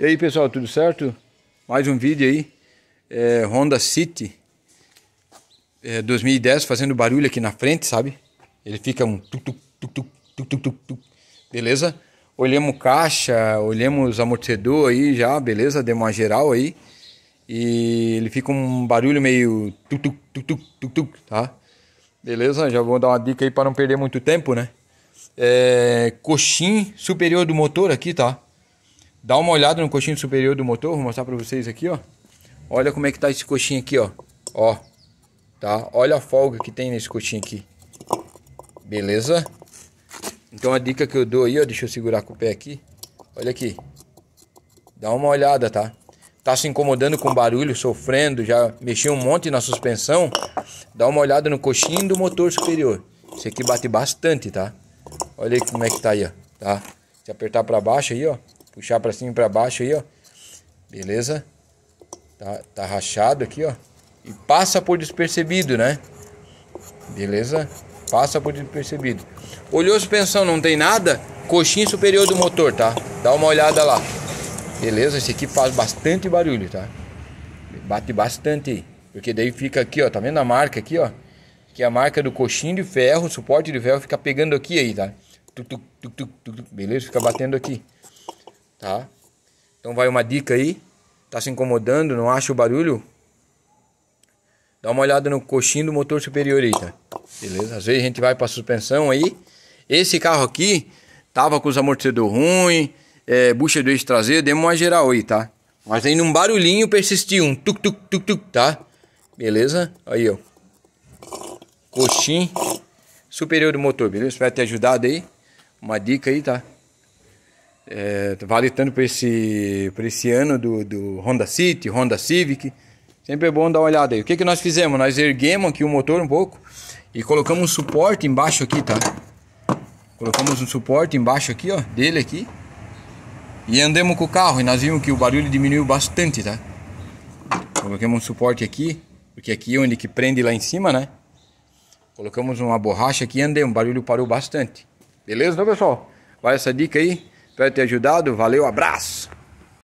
E aí pessoal, tudo certo? Mais um vídeo aí, é, Honda City é, 2010 fazendo barulho aqui na frente, sabe? Ele fica um tuc tuc tuc tuc tuc tuc, tuc, tuc. beleza? Olhamos caixa, olhamos amortecedor aí já, beleza? Deu uma geral aí e ele fica um barulho meio tuc tuc tuc tuc tuc, tuc tá? Beleza? Já vou dar uma dica aí para não perder muito tempo, né? É, coxim superior do motor aqui, tá? Dá uma olhada no coxinho superior do motor, vou mostrar para vocês aqui, ó. Olha como é que tá esse coxinho aqui, ó. Ó. Tá? Olha a folga que tem nesse coxinho aqui. Beleza? Então a dica que eu dou aí, ó, deixa eu segurar com o pé aqui. Olha aqui. Dá uma olhada, tá? Tá se incomodando com barulho, sofrendo, já mexeu um monte na suspensão. Dá uma olhada no coxinho do motor superior. Esse aqui bate bastante, tá? Olha aí como é que tá aí, ó. Tá? Se apertar para baixo aí, ó. Puxar para cima e para baixo aí, ó. Beleza? Tá, tá rachado aqui, ó. E passa por despercebido, né? Beleza? Passa por despercebido. Olhou suspensão, não tem nada? Coxinha superior do motor, tá? Dá uma olhada lá. Beleza? Esse aqui faz bastante barulho, tá? Bate bastante. Porque daí fica aqui, ó. Tá vendo a marca aqui, ó? Que é a marca do coxinho de ferro, suporte de ferro, fica pegando aqui aí, tá? Tuc, tuc, tuc, beleza? Fica batendo aqui tá? Então vai uma dica aí. Tá se incomodando, não acha o barulho? Dá uma olhada no coxinho do motor superior aí, tá? Beleza? Às vezes a gente vai para suspensão aí. Esse carro aqui tava com os amortecedores ruins, é, bucha do eixo traseiro, demos uma geral aí, tá? Mas ainda um barulhinho persistiu, um tuk tuk tuk tuk, tá? Beleza? Aí, ó. Coxinho superior do motor, beleza? Espero ter ajudado aí. Uma dica aí, tá? É, vale tanto para esse, pra esse ano do, do Honda City, Honda Civic. Sempre é bom dar uma olhada aí. O que, que nós fizemos? Nós erguemos aqui o motor um pouco e colocamos um suporte embaixo aqui, tá? Colocamos um suporte embaixo aqui, ó, dele aqui. E andamos com o carro e nós vimos que o barulho diminuiu bastante, tá? Colocamos um suporte aqui, porque aqui é onde que prende lá em cima, né? Colocamos uma borracha aqui e andamos, o barulho parou bastante. Beleza, então, pessoal? Vai essa dica aí. Espero ter ajudado. Valeu, abraço!